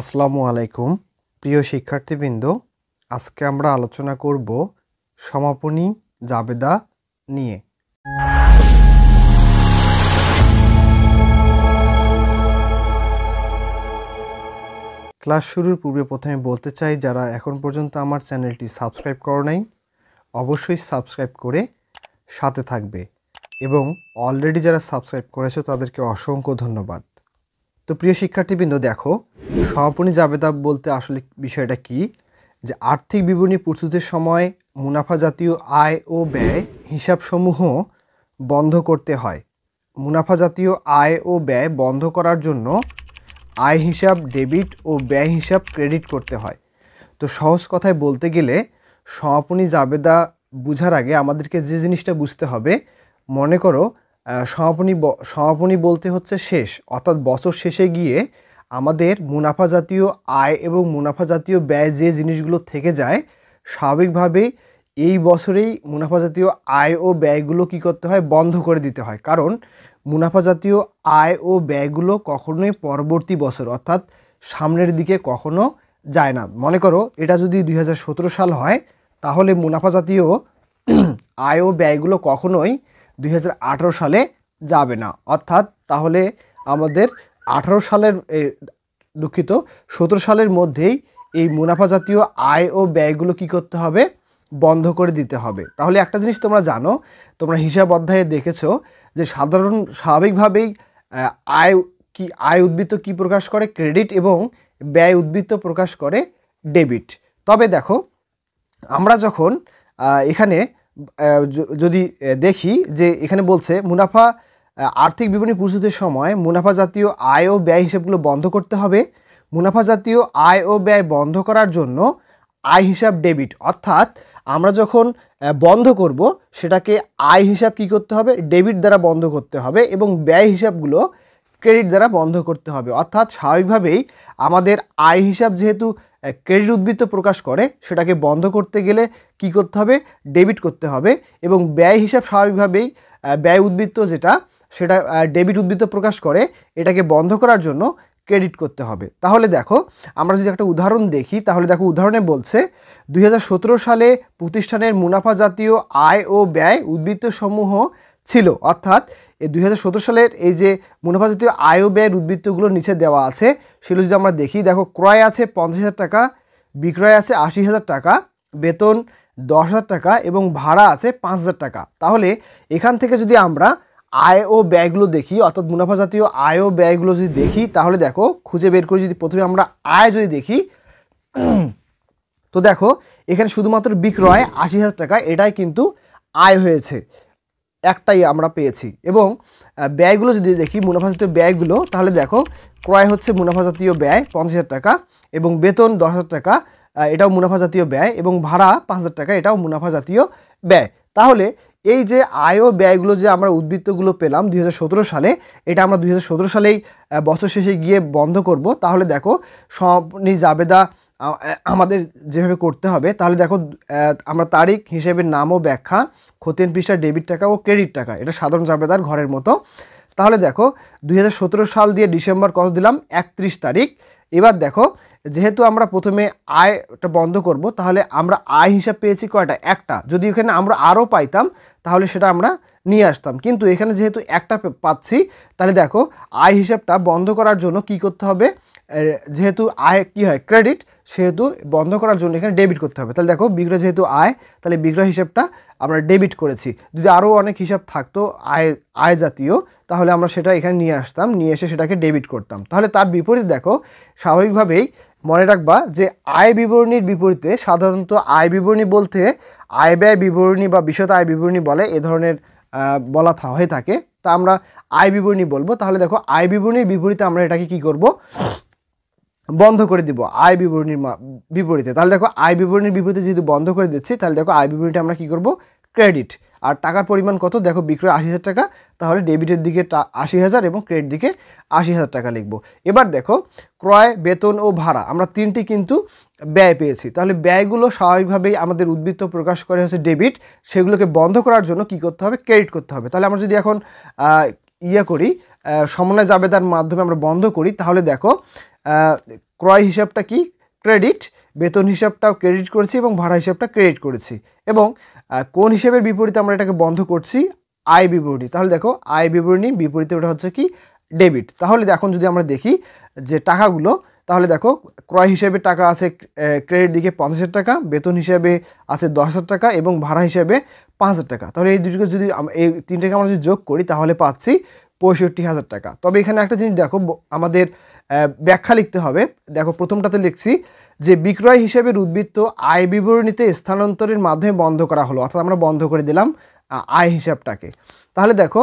আসসালামু আলাইকুম প্রিয় শিক্ষার্থীবৃন্দ আজকে আমরা আলোচনা করব সমাপনী জাবেদা নিয়ে ক্লাস শুরুর পূর্বে প্রথমে বলতে চাই যারা এখন পর্যন্ত আমার চ্যানেলটি সাবস্ক্রাইব করো নাই অবশ্যই সাবস্ক্রাইব করে সাথে থাকবে এবং অলরেডি যারা সাবস্ক্রাইব করেছো তাদেরকে অসংখ্য ধন্যবাদ তো প্রিয় শিক্ষার্থীবৃন্দ দেখো সমাপনী জাবেদা বলতে আসলে বিষয়টা কি যে আর্থিক বিবরণী প্রস্তুতির সময় মুনাফা জাতীয় আয় ও ব্যয় হিসাবসমূহ বন্ধ করতে হয় মুনাফা জাতীয় আয় ও ব্যয় বন্ধ করার জন্য আয় হিসাব ডেবিট ও ব্যয় হিসাব ক্রেডিট করতে হয় তো সহজ কথায় বলতে গেলে সমাপনী জাবেদা বুঝার আগে আমাদেরকে যে জিনিসটা বুঝতে হবে মনে করো সমাপনী সমাপনী বলতে হচ্ছে শেষ অর্থাৎ বছর শেষে গিয়ে আমাদের মুনাফা জাতীয় আয় এবং মুনাফা জাতীয় ব্যয় যে জিনিসগুলো থেকে যায় স্বাভাবিকভাবে এই বছরেই মুনাফা জাতীয় আয় ও ব্যয়গুলো কি করতে হয় বন্ধ করে দিতে হয় কারণ মুনাফা জাতীয় আয় ও ব্যয়গুলো কখনোই পরবর্তী বছর অর্থাৎ সামনের দিকে কখনো যায় না মনে করো এটা যদি দুই সাল হয় তাহলে মুনাফা জাতীয় আয় ও ব্যয়গুলো কখনোই দুই সালে যাবে না অর্থাৎ তাহলে আমাদের আঠারো সালের দুঃখিত সতেরো সালের মধ্যেই এই মুনাফা জাতীয় আয় ও ব্যয়গুলো কি করতে হবে বন্ধ করে দিতে হবে তাহলে একটা জিনিস তোমরা জানো তোমরা হিসাব অধ্যায়ে দেখেছো যে সাধারণ স্বাভাবিকভাবেই আয় কি আয় উদ্বৃত্ত কি প্রকাশ করে ক্রেডিট এবং ব্যয় উদ্বৃত্ত প্রকাশ করে ডেবিট তবে দেখো আমরা যখন এখানে যদি দেখি যে এখানে বলছে মুনাফা আর্থিক বিপণী পুরুষদের সময় মুনাফা জাতীয় আয় ও ব্যয় হিসাবগুলো বন্ধ করতে হবে মুনাফা জাতীয় আয় ও ব্যয় বন্ধ করার জন্য আয় হিসাব ডেবিট অর্থাৎ আমরা যখন বন্ধ করব সেটাকে আয় হিসাব কি করতে হবে ডেবিট দ্বারা বন্ধ করতে হবে এবং ব্যয় হিসাবগুলো ক্রেডিট দ্বারা বন্ধ করতে হবে অর্থাৎ স্বাভাবিকভাবেই আমাদের আয় হিসাব যেহেতু ক্রেডিট উদ্বৃত্ত প্রকাশ করে সেটাকে বন্ধ করতে গেলে কি করতে হবে ডেবিট করতে হবে এবং ব্যয় হিসাব স্বাভাবিকভাবেই ব্যয় উদ্বৃত্ত যেটা সেটা ডেবিট উদ্বৃত্ত প্রকাশ করে এটাকে বন্ধ করার জন্য ক্রেডিট করতে হবে তাহলে দেখো আমরা যদি একটা উদাহরণ দেখি তাহলে দেখো উদাহরণে বলছে দুই সালে প্রতিষ্ঠানের মুনাফা জাতীয় আয় ও ব্যয় উদ্বৃত্তসমূহ ছিল অর্থাৎ এই দুই সালের এই যে মুনাফা জাতীয় আয় ব্যয়ের উদ্বৃত্তগুলো নিচে দেওয়া আছে সেগুলো যদি আমরা দেখি দেখো ক্রয় আছে পঞ্চাশ হাজার টাকা বিক্রয় আছে আশি হাজার টাকা বেতন দশ হাজার টাকা এবং ভাড়া আছে পাঁচ হাজার টাকা তাহলে এখান থেকে যদি আমরা আয় ও ব্যয়গুলো দেখি অর্থাৎ মুনাফা জাতীয় আয় ও ব্যয়গুলো যদি দেখি তাহলে দেখো খুঁজে বের করে যদি প্রথমে আমরা আয় যদি দেখি তো দেখো এখানে শুধুমাত্র বিক্রয় আশি হাজার টাকা এটাই কিন্তু আয় হয়েছে একটাই আমরা পেয়েছি এবং ব্যয়গুলো যদি দেখি মুনাফা জাতীয় ব্যয়গুলো তাহলে দেখো ক্রয় হচ্ছে মুনাফা জাতীয় ব্যয় পঞ্চাশ টাকা এবং বেতন দশ টাকা এটাও মুনাফা জাতীয় ব্যয় এবং ভাড়া পাঁচ টাকা এটাও মুনাফা জাতীয় ব্যয় তাহলে এই যে আয় ও ব্যয়গুলো যে আমরা উদ্বৃত্তগুলো পেলাম দুই সালে এটা আমরা দুই সালেই বছর শেষে গিয়ে বন্ধ করব তাহলে দেখো সবনি জাবেদা আমাদের যেভাবে করতে হবে তাহলে দেখো আমরা তারিখ হিসেবে নামও ব্যাখ্যা খতিয়ান পৃষ্ঠা ডেবিট টাকা ও ক্রেডিট টাকা এটা সাধারণ জাবেদার ঘরের মতো তাহলে দেখো দুই সাল দিয়ে ডিসেম্বর কত দিলাম একত্রিশ তারিখ এবার দেখো যেহেতু আমরা প্রথমে আয়টা বন্ধ করব তাহলে আমরা আয় হিসাব পেয়েছি কয়টা একটা যদি এখানে আমরা আরও পাইতাম তাহলে সেটা আমরা নিয়ে আসতাম কিন্তু এখানে যেহেতু একটা পাচ্ছি তাহলে দেখো আয় হিসাবটা বন্ধ করার জন্য কি করতে হবে যেহেতু আয় কি হয় ক্রেডিট সেহেতু বন্ধ করার জন্য এখানে ডেবিট করতে হবে তাহলে দেখো বিগ্রহ যেহেতু আয় তাহলে বিগ্রহ হিসাবটা আমরা ডেবিট করেছি যদি আরও অনেক হিসাব থাকতো আয় আয় জাতীয় তাহলে আমরা সেটা এখানে নিয়ে আসতাম নিয়ে এসে সেটাকে ডেবিট করতাম তাহলে তার বিপরীত দেখো স্বাভাবিকভাবেই মনে রাখবা যে আয় বিবরণীর বিপরীতে সাধারণত আয় বিবরণী বলতে আয় ব্যয় বিবরণী বা বিশদ আয় বিবরণী বলে এ ধরনের বলা হয়ে থাকে তা আমরা আয় বিবরণী বলবো তাহলে দেখো আয় বিবরণীর বিপরীতে আমরা এটাকে কি করব বন্ধ করে দিব আয় বিবরণীর বিপরীতে তাহলে দেখো আয় বিবরণীর বিপরীতে যেহেতু বন্ধ করে দিচ্ছি তাহলে দেখো আয় বিবরণীটা আমরা কী করবো ক্রেডিট আর টাকার পরিমাণ কত দেখো বিক্রয় আশি হাজার টাকা তাহলে ডেবিটের দিকে আশি হাজার এবং ক্রেডিট দিকে আশি হাজার টাকা লিখব এবার দেখো ক্রয় বেতন ও ভাড়া আমরা তিনটি কিন্তু ব্যয় পেয়েছি তাহলে ব্যয়গুলো স্বাভাবিকভাবেই আমাদের উদ্বৃত্ত প্রকাশ করে হচ্ছে ডেবিট সেগুলোকে বন্ধ করার জন্য কি করতে হবে ক্রেডিট করতে হবে তাহলে আমরা যদি এখন ইয়ে করি সমন্বয় জাবেদার মাধ্যমে আমরা বন্ধ করি তাহলে দেখো ক্রয় হিসাবটা কি ক্রেডিট বেতন হিসাবটাও ক্রেডিট করেছি এবং ভাড়া হিসাবটা ক্রেডিট করেছি এবং কোন হিসাবের বিপরীতে আমরা এটাকে বন্ধ করছি আয় বিবরণী তাহলে দেখো আয় বিবরণী বিপরীতে ওটা হচ্ছে কি ডেবিট তাহলে এখন যদি আমরা দেখি যে টাকাগুলো তাহলে দেখো ক্রয় হিসেবে টাকা আছে ক্রেডিট দিকে পঞ্চাশ টাকা বেতন হিসেবে আছে দশ টাকা এবং ভাড়া হিসেবে পাঁচ হাজার টাকা তাহলে এই দুটোকে যদি এই তিনটাকে আমরা যদি যোগ করি তাহলে পাচ্ছি পঁয়ষট্টি হাজার টাকা তবে এখানে একটা জিনিস দেখো আমাদের ব্যাখ্যা লিখতে হবে দেখো প্রথমটাতে লিখছি যে বিক্রয় হিসেবে উদ্বৃত্ত আয় বিবরণীতে স্থানান্তরের মাধ্যমে বন্ধ করা হলো অর্থাৎ আমরা বন্ধ করে দিলাম আয় হিসাবটাকে তাহলে দেখো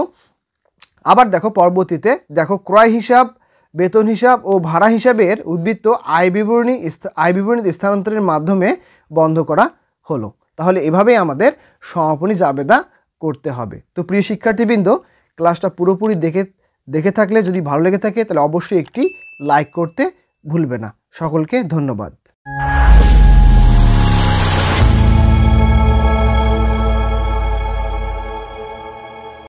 আবার দেখো পরবর্তীতে দেখো ক্রয় হিসাব বেতন হিসাব ও ভাড়া হিসাবের উদ্বৃত্ত আয় বিবরণী আয় বিবরণীতে স্থানান্তরের মাধ্যমে বন্ধ করা হলো তাহলে এভাবেই আমাদের সমাপনী জাবেদা করতে হবে তো প্রিয় শিক্ষার্থীবৃন্দ ক্লাসটা পুরোপুরি দেখে দেখে থাকলে যদি ভালো লেগে থাকে তাহলে অবশ্যই একটি লাইক করতে ভুলবে না সকলকে ধন্যবাদ